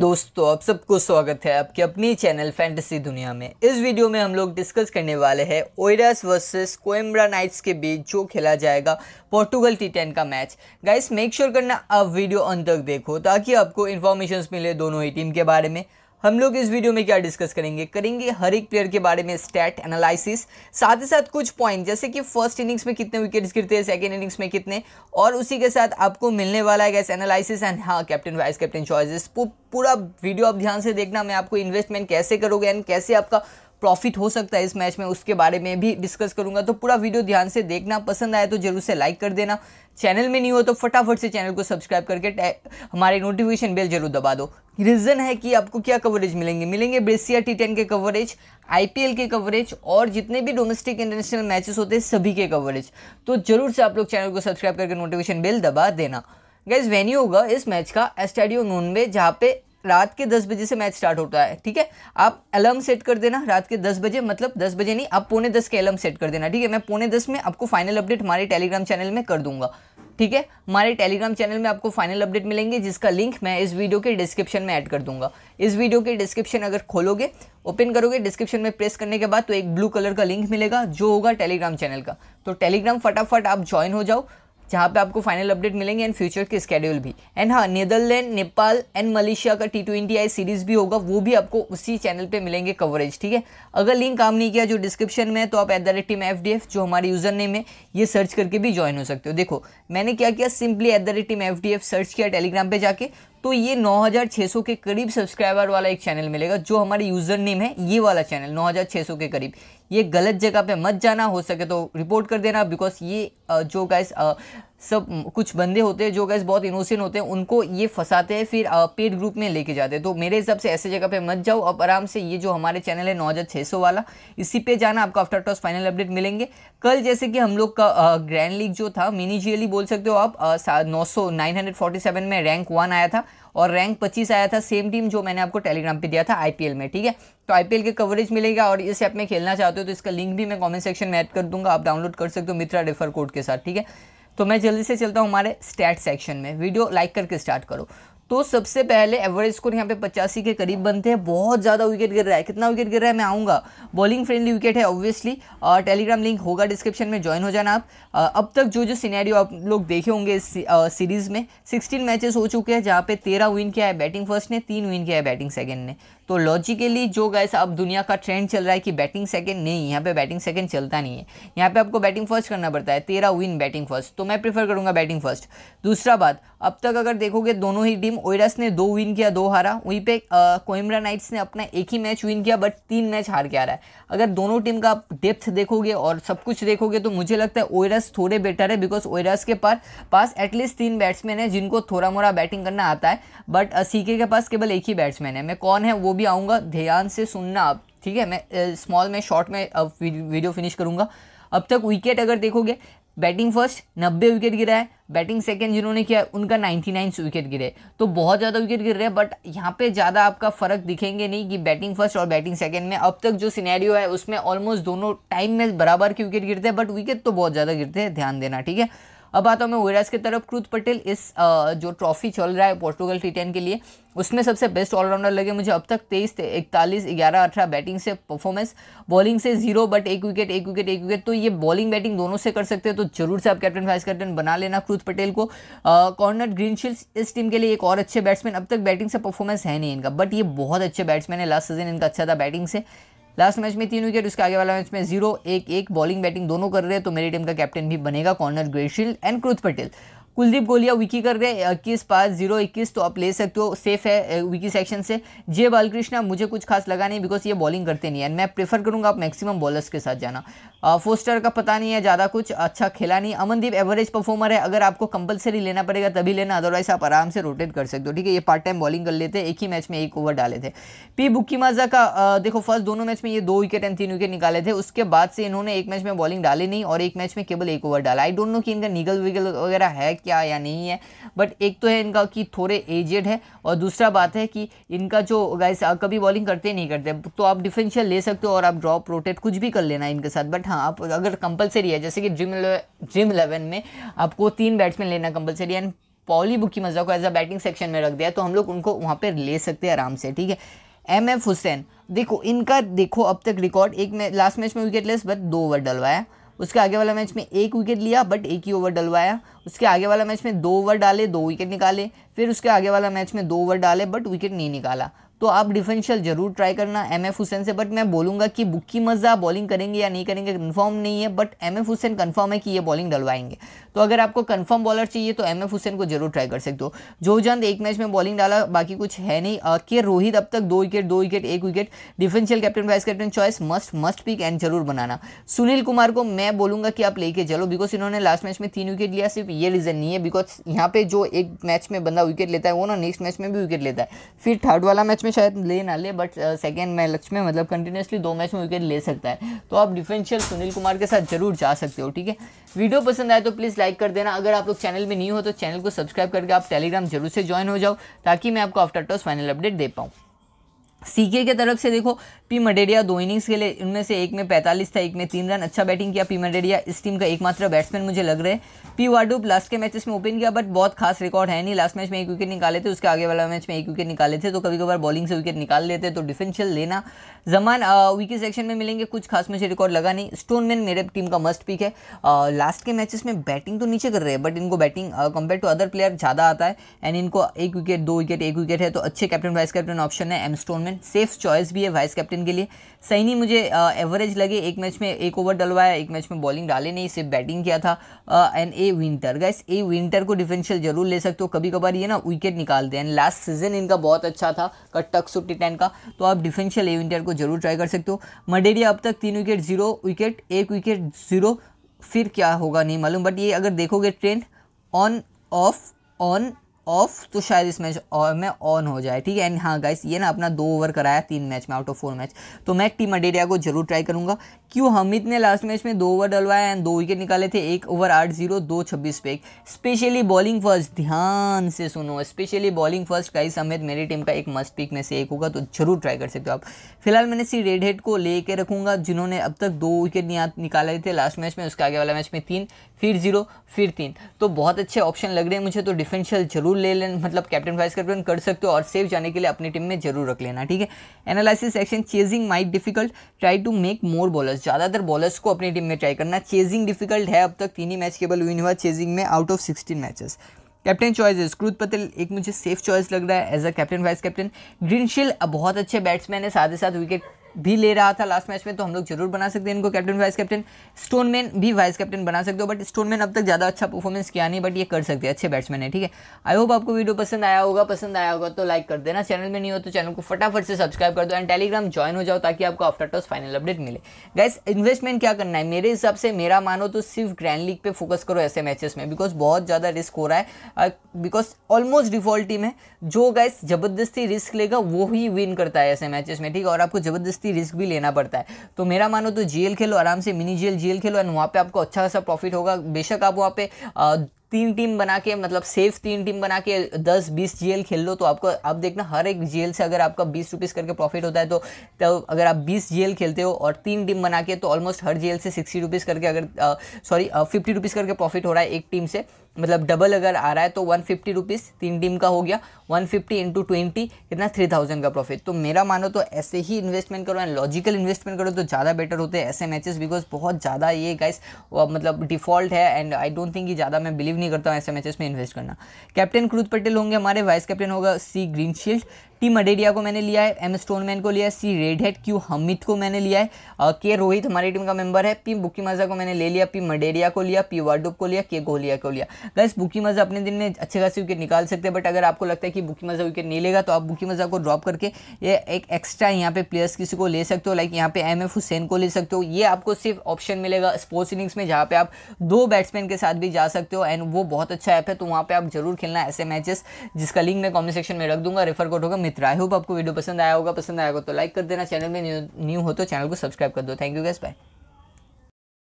दोस्तों आप सबको स्वागत है आपके अपनी चैनल फैंटेसी दुनिया में इस वीडियो में हम लोग डिस्कस करने वाले हैं ओइरास वर्सेस कोयम्ब्रा नाइट्स के बीच जो खेला जाएगा पोर्टुगल टी टेन का मैच गाइस मेक श्योर करना आप वीडियो अंत तक देखो ताकि आपको इन्फॉर्मेशन मिले दोनों ही टीम के बारे में हम लोग इस वीडियो में क्या डिस्कस करेंगे करेंगे हर एक प्लेयर के बारे में स्टैट एनालिसिस साथ ही साथ कुछ पॉइंट जैसे कि फर्स्ट इनिंग्स में कितने विकेट्स गिरते हैं सेकेंड इनिंग्स में कितने और उसी के साथ आपको मिलने वाला है गैस एनालिसिस एंड हाँ कैप्टन वाइस कैप्टन चॉइसेस पूरा वीडियो आप ध्यान से देखना मैं आपको इन्वेस्टमेंट कैसे करोगे एंड कैसे आपका प्रॉफिट हो सकता है इस मैच में उसके बारे में भी डिस्कस करूंगा तो पूरा वीडियो ध्यान से देखना पसंद आए तो जरूर से लाइक कर देना चैनल में नहीं हो तो फटाफट से चैनल को सब्सक्राइब करके हमारे नोटिफिकेशन बेल जरूर दबा दो रीज़न है कि आपको क्या कवरेज मिलेंगे मिलेंगे ब्रेसिया टी टेन के कवरेज आईपीएल के कवरेज और जितने भी डोमेस्टिक इंटरनेशनल मैचेस होते हैं सभी के कवरेज तो जरूर से आप लोग चैनल को सब्सक्राइब करके नोटिफिकेशन बेल दबा देना गैस वेन्यू होगा इस मैच का एस्टेडियो नून में जहाँ पे रात के दस बजे से मैच स्टार्ट होता है ठीक है आप अलार्म सेट कर देना रात के दस बजे मतलब दस बजे नहीं आप पौने दस के अलार्म सेट कर देना ठीक है मैं पौने दस में आपको फाइनल अपडेट हमारे टेलीग्राम चैनल में कर दूंगा ठीक है हमारे टेलीग्राम चैनल में आपको फाइनल अपडेट मिलेंगे जिसका लिंक मैं इस वीडियो के डिस्क्रिप्शन में ऐड कर दूंगा इस वीडियो के डिस्क्रिप्शन अगर खोलोगे ओपन करोगे डिस्क्रिप्शन में प्रेस करने के बाद तो एक ब्लू कलर का लिंक मिलेगा जो होगा टेलीग्राम चैनल का तो टेलीग्राम फटाफट आप ज्वाइन हो जाओ जहाँ पे आपको फाइनल अपडेट मिलेंगे एंड फ्यूचर के स्केड्यूल भी एंड हाँ नीदरलैंड नेपाल एंड मलेशिया का टी ट्वेंटी आई सीरीज़ भी होगा वो भी आपको उसी चैनल पे मिलेंगे कवरेज ठीक है अगर लिंक काम नहीं किया जो डिस्क्रिप्शन में है तो आप at the rate team F D F जो हमारे यूज़र नेम है ये सर्च करके भी ज्वाइन हो सकते हो देखो मैंने क्या किया simply at the rate team F D F search किया टेलीग्राम पर जाके तो ये 9600 के करीब सब्सक्राइबर वाला एक चैनल मिलेगा जो हमारे यूज़र नेम है ये वाला चैनल 9600 के करीब ये गलत जगह पे मत जाना हो सके तो रिपोर्ट कर देना बिकॉज ये जो गाइस सब कुछ बंदे होते हैं जो गैस बहुत इनोसेंट होते हैं उनको ये फंसाते हैं फिर पेड ग्रुप में लेके जाते हैं तो मेरे हिसाब से ऐसे जगह पे मत जाओ अब आराम से ये जो हमारे चैनल है नौ वाला इसी पे जाना आपको आफ्टर टॉस फाइनल अपडेट मिलेंगे कल जैसे कि हम लोग का ग्रैंड लीग जो था मिनी जी e बोल सकते हो आप नौ सौ में रैंक वन आया था और रैंक 25 आया था सेम टीम जो मैंने आपको टेलीग्राम पे दिया था आईपीएल में ठीक है तो आईपीएल के कवरेज मिलेगा और इस ऐप में खेलना चाहते हो तो इसका लिंक भी मैं कमेंट सेक्शन में ऐड कर दूंगा आप डाउनलोड कर सकते हो मित्रा रेफर कोड के साथ ठीक है तो मैं जल्दी से चलता हूँ हमारे स्टैट सेक्शन में वीडियो लाइक करके स्टार्ट करो तो सबसे पहले एवरेज स्कोर यहाँ पे पचासी के करीब बनते हैं बहुत ज़्यादा विकेट गिर रहा है कितना विकेट गिर रहा है मैं आऊँगा बॉलिंग फ्रेंडली विकेट है ऑब्वियसली और टेलीग्राम लिंक होगा डिस्क्रिप्शन में ज्वाइन हो जाना आप अब तक जो जो सीनेरियो आप लोग देखे होंगे इस सीरीज़ में सिक्सटीन मैचेस हो चुके हैं जहाँ पे तेरह विन किया है बैटिंग फर्स्ट ने तीन विन किया है बैटिंग सेकेंड ने तो लॉजिकली जो गैस अब दुनिया का ट्रेंड चल रहा है कि बैटिंग सेकेंड नहीं यहाँ पे बैटिंग सेकेंड चलता नहीं है यहाँ पे आपको बैटिंग फर्स्ट करना पड़ता है तेरह विन बैटिंग फर्स्ट तो मैं प्रीफर करूँगा बैटिंग फर्स्ट दूसरा बात अब तक अगर देखोगे दोनों ही टीम ओयरस ने दो विन किया दो हारा वहीं पे कोइमरा नाइट्स ने अपना एक ही मैच विन किया बट तीन मैच हार के आ रहा है अगर दोनों टीम का आप डेप्थ देखोगे और सब कुछ देखोगे तो मुझे लगता है ओयरस थोड़े बेटर है बिकॉज ओइडस के पास पास एटलीस्ट तीन बैट्समैन है जिनको थोड़ा मोड़ा बैटिंग करना आता है बट सीके के पास केवल एक ही बैट्समैन है मैं कौन है वो भी आऊँगा ध्यान से सुनना आप ठीक है मैं स्मॉल में शॉर्ट में वीडियो फिनिश करूँगा अब तक विकेट अगर देखोगे बैटिंग फर्स्ट नब्बे विकेट गिरा है बैटिंग सेकंड जिन्होंने किया है उनका नाइन्टी नाइन विकेट गिरे तो बहुत ज़्यादा विकेट गिर रहे हैं बट यहाँ पे ज़्यादा आपका फ़र्क दिखेंगे नहीं कि बैटिंग फर्स्ट और बैटिंग सेकंड में अब तक जो सिनेरियो है उसमें ऑलमोस्ट दोनों टाइम में बराबर के विकेट गिरते हैं बट विकेट तो बहुत ज़्यादा गिरते हैं ध्यान देना ठीक है अब आता हूँ मैं वेराज की तरफ क्रूत पटेल इस जो ट्रॉफी चल रहा है पोर्टुगल टी के लिए उसमें सबसे बेस्ट ऑलराउंडर लगे मुझे अब तक तेईस इकतालीस ग्यारह अठारह बैटिंग से परफॉर्मेंस बॉलिंग से जीरो बट एक विकेट एक विकेट एक विकेट तो ये बॉलिंग बैटिंग दोनों से कर सकते हैं तो जरूर से आप कैप्टन वाइस कैप्टन बना लेना क्रूत पटेल को कॉर्नर ग्रीन शील्स इस टीम के लिए एक और अच्छे बैट्समैन अब तक बैटिंग से परफॉर्मेंस है नहीं इनका बट ये बहुत अच्छे बैट्समैन है लास्ट सीजन इनका अच्छा था बैटिंग से लास्ट मैच में तीन विकेट उसके आगे वाला मैच में जीरो एक एक बॉलिंग बैटिंग दोनों कर रहे हैं तो मेरी टीम का कैप्टन भी बनेगा कॉर्नर ग्रेशिल एंड क्रुथ पटेल कुलदीप गोलिया विकी कर रहे इक्कीस पाँच जीरो इक्कीस तो आप ले सकते हो सेफ है विकी सेक्शन से जे बालकृष्णा मुझे कुछ खास लगा नहीं बिकॉज ये बॉलिंग करते नहीं एंड मैं प्रेफर करूँगा आप मैक्सिमम बॉलर्स के साथ जाना फोस्टर का पता नहीं है ज़्यादा कुछ अच्छा खेला नहीं अमनदीप एवरेज परफॉर्मर है अगर आपको कंपलसरी लेना पड़ेगा तभी लेना अदरवाइज आप आराम से रोटेट कर सकते हो ठीक है ये पार्ट टाइम बॉलिंग कर लेते एक ही मैच में एक ओवर डाले थे पी बुक्की माजा का देखो फर्स्ट दोनों मैच में ये दो विकेट एंड तीन विकेट निकाले थे उसके बाद से इन्होंने एक मैच में बॉलिंग डाली नहीं और एक मैच में केवल एक ओवर डाला आई डोंट नो कि इनका निगल विगल वगैरह है क्या या नहीं है बट एक तो है इनका कि थोड़े एजेड है और दूसरा बात है कि इनका जो गाइस कभी बॉलिंग करते नहीं करते तो आप डिफेंशियल ले सकते हो और आप ड्रॉप रोटेट कुछ भी कर लेना इनके साथ बट हाँ आप अगर कंपलसरी है जैसे कि ड्रीम ड्रीम इलेवन में आपको तीन बैट्समैन लेना कंपलसरी एंड पॉली बुकी मजा को एज अ बैटिंग सेक्शन में रख दिया तो हम लोग उनको वहाँ पर ले सकते हैं आराम से ठीक है एम एफ हुसैन देखो इनका देखो अब तक रिकॉर्ड एक में लास्ट मैच में विकेट लेस बट दो ओवर डलवाया उसके आगे वाला मैच में एक विकेट लिया बट एक ही ओवर डलवाया उसके आगे वाला मैच में दो ओवर डाले दो विकेट निकाले फिर उसके आगे वाला मैच में दो ओवर डाले बट विकेट नहीं निकाला तो आप डिफेंशियल जरूर ट्राई करना एम एफ हुसैन से बट मैं बोलूँगा कि बुक्की मज़ा बॉलिंग करेंगे या नहीं करेंगे कन्फर्म नहीं है but M F Hussain confirm है कि ये बॉलिंग डलवाएंगे तो अगर आपको कंफर्म बॉलर चाहिए तो एम एफ हुसैन को जरूर ट्राई कर सकते हो जो चंद एक मैच में बॉलिंग डाला बाकी कुछ है नहीं के रोहित अब तक दो विकेट दो विकेट एक wicket differential captain vice captain choice must must pick and जरूर बनाना सुनील कुमार को मैं बोलूंगा कि आप लेके चलो बिकॉज इन्होंने लास्ट मैच में तीन विकेट लिया सिर्फ ये रीज़न नहीं है बिकॉज यहाँ पे जो एक मैच में बंदा विकेट लेता है वो ना नेक्स्ट मैच में भी विकेट लेता है फिर थर्ड वाला मैच में शायद ले ना ले बट सेकेंड मैच में मतलब कंटिन्यूसली दो मैच में विकेट ले सकता है तो आप डिफेंशियल सुनील कुमार के साथ जरूर जा सकते हो ठीक है वीडियो पसंद आए तो प्लीज़ लाइक कर देना अगर आप लोग चैनल में नहीं हो तो चैनल को सब्सक्राइब करके आप टेलीग्राम जरूर से ज्वाइन हो जाओ ताकि मैं आपको आफ्टर टॉस फाइनल अपडेट दे पाऊँ सीके के तरफ से देखो पी मडेडिया दो इनिंग्स खेले इनमें से एक में 45 था एक में तीन रन अच्छा बैटिंग किया पी मडेडिया इस टीम का एकमात्र बैट्समैन मुझे लग रहे पी वाडूप लास्ट के मैचेस में ओपन किया बट बहुत खास रिकॉर्ड है नहीं लास्ट मैच में एक विकेट निकाले थे उसके आगे वाला मैच में एक विकेट निकाले थे तो कभी कभार बॉलिंग से विकेट निकाल लेते तो डिफेंशियल लेना जमान विकेट सेक्शन में मिलेंगे कुछ खास मुझे रिकॉर्ड लगा नहीं स्टोनमैन मेरे टीम का मस्ट पिक है लास्ट के मैचेस में बैटिंग तो नीचे कर रहे हैं बट इनको batting compare to other player ज़्यादा आता है एंड इनको एक विकेट दो विकेट एक विकेट है तो अच्छे कैप्टन वाइस कैप्टन ऑप्शन है एम स्टोनमैन सेफ चॉइस भी है वाइस कैप्टन के लिए सही नहीं मुझे एवरेज लगे एक मैच में एक ओवर डलवाया एक मैच में बॉलिंग डाले नहीं सिर्फ बैटिंग किया था and A Winter guys A Winter को डिफेंशियल जरूर ले सकते हो कभी कभार ये ना विकेट निकालते हैं लास्ट सीजन इनका बहुत अच्छा था कटक सो टिटैन का तो आप डिफेंशियल ए विंटर को जरूर ट्राई कर सकते हो मडेरिया अब तक तीन विकेट जीरो विकेट एक विकेट जीरो फिर क्या होगा नहीं मालूम बट ये अगर देखोगे trend on off on off तो शायद इस मैच में ऑन हो जाए ठीक है एंड हाँ गाइस ये ना अपना दो ओवर कराया तीन मैच में आउट ऑफ फोर मैच तो मैं टीम अडेरिया को जरूर ट्राई करूंगा क्यों हमिद ने लास्ट मैच में दो ओवर डलवाया एंड दो विकेट निकाले थे एक ओवर आठ जीरो दो छब्बीस पे एक स्पेशली बॉलिंग फर्स्ट ध्यान से सुनो specially bowling first guys Hamid मेरी टीम का एक मस्ट पिक में से एक होगा तो जरूर ट्राई कर सकते हो आप फिलहाल मैंने सी रेड हेड को लेके रखूंगा जिन्होंने अब तक दो विकेट निकाले थे लास्ट मैच में उसके आगे वाला मैच में तीन फिर जीरो फिर तीन तो बहुत अच्छे ऑप्शन लग रहे हैं मुझे तो डिफेंशियल जरूर जरूर ले लेना मतलब कैप्टन वाइस कैप्टन कर सकते हो और सेफ जाने के लिए अपनी टीम में जरूर रख लेना ठीक है analysis section chasing might difficult try to make more bowlers ज़्यादातर बॉलर्स को अपनी टीम में ट्राई करना चेजिंग डिफिकल्ट है अब तक तीन ही मैच केवल विन हुआ चेजिंग में out of sixteen matches captain choice Kruth Patel एक मुझे सेफ चॉइस लग रहा है as a captain vice captain Greenshield बहुत अच्छे बैट्समैन है साथ ही साथ विकेट भी ले रहा था लास्ट मैच में तो हम लोग जरूर बना सकते हैं इनको कैप्टन वाइस कैप्टन स्टोनमैन भी वाइस कैप्टन बना सकते हो बट स्टोनमैन अब तक ज़्यादा अच्छा परफॉर्मेंस किया नहीं बट ये कर सकते हैं अच्छे बैट्समैन है ठीक है आई होप आपको वीडियो पसंद आया होगा पसंद आया होगा तो लाइक कर देना चैनल में नहीं हो तो चैनल को फटाफट से सब्सक्राइब कर दो एंड टेलीग्राम ज्वाइन हो जाओ ताकि आपको आफ्टर टॉस फाइनल अपडेट मिले गैस इन्वेस्टमेंट क्या करना है मेरे हिसाब से मेरा मानो तो सिर्फ ग्रैंड लीग पर फोकस करो ऐसे मैचेस में बिकॉज बहुत ज़्यादा रिस्क हो रहा है बिकॉज ऑलमोस्ट डिफॉल्ट टीम है जो गैस जबरदस्ती रिस्क लेगा वो ही विन करता है ऐसे मैचेस में ठीक है और आपको जबरदस्ती सस्ती रिस्क भी लेना पड़ता है तो मेरा मानो तो जेल खेलो आराम से मिनी जेल जेल खेलो एंड वहाँ पे आपको अच्छा खासा प्रॉफिट होगा बेशक आप वहाँ पे आ, तीन टीम बना के मतलब सेफ तीन टीम बना के दस बीस जेल खेल लो तो आपको आप देखना हर एक जेल से अगर आपका बीस रुपीज़ करके प्रॉफिट होता है तो तो अगर आप बीस जेल खेलते हो और तीन टीम बना के तो ऑलमोस्ट हर जेल से सिक्सटी रुपीज़ करके अगर सॉरी फिफ्टी रुपीज़ करके प्रॉफिट हो रहा है एक टीम से मतलब डबल अगर आ रहा है तो वन फिफ्टी रुपीज़ तीन टीम का हो गया वन फिफ्टी इंटू ट्वेंटी कितना थ्री थाउजेंड का प्रॉफिट तो मेरा मानो तो ऐसे ही इन्वेस्टमेंट करो एंड लॉजिकल इन्वेस्टमेंट करो तो ज़्यादा बेटर होते हैं ऐसे मैचेस बिकॉज बहुत ज़्यादा ये गाइस मतलब डिफॉल्ट है एंड आई डोंट थिंक कि ज़्यादा मैं बिलीव नहीं करता हूँ ऐसे मैचेस में इन्वेस्ट करना कैप्टन क्रूज पटेल होंगे हमारे वाइस कैप्टन होगा C Greenshield T Madeira को मैंने लिया है एम स्टोनमैन को लिया है C Redhead Q Hamid को मैंने लिया है के रोहित हमारी टीम का मेंबर है पी बुकी मजा को मैंने ले लिया पी मडेरिया को लिया पी वार्डुप को लिया के गोलिया को लिया गैस बुकी मजा अपने दिन में अच्छे खासे विकेट निकाल सकते हैं बट अगर आपको लगता है कि बुकी मजा विकेट नहीं लेगा तो आप बुकी मजा को ड्रॉप करके ये एक एक्स्ट्रा यहाँ पे प्लेयर्स किसी को ले सकते हो लाइक यहाँ पे एम एफ हुसैन को ले सकते हो ये आपको सिर्फ ऑप्शन मिलेगा स्पोर्ट्स इनिंग्स में जहाँ पे आप दो बैट्समैन के साथ भी जा सकते हो एंड वो बहुत अच्छा ऐप है तो वहाँ पे आप जरूर खेलना ऐसे मैचेस जिसका लिंक मैं कॉमेंट सेक्शन में रख दूंगा रेफर कोड होगा मित्र आई होप आपको वीडियो पसंद आया होगा पसंद आया होगा तो लाइक कर देना चैनल में न्यू हो तो चैनल को सब्सक्राइब कर दो थैंक यू गैस बाय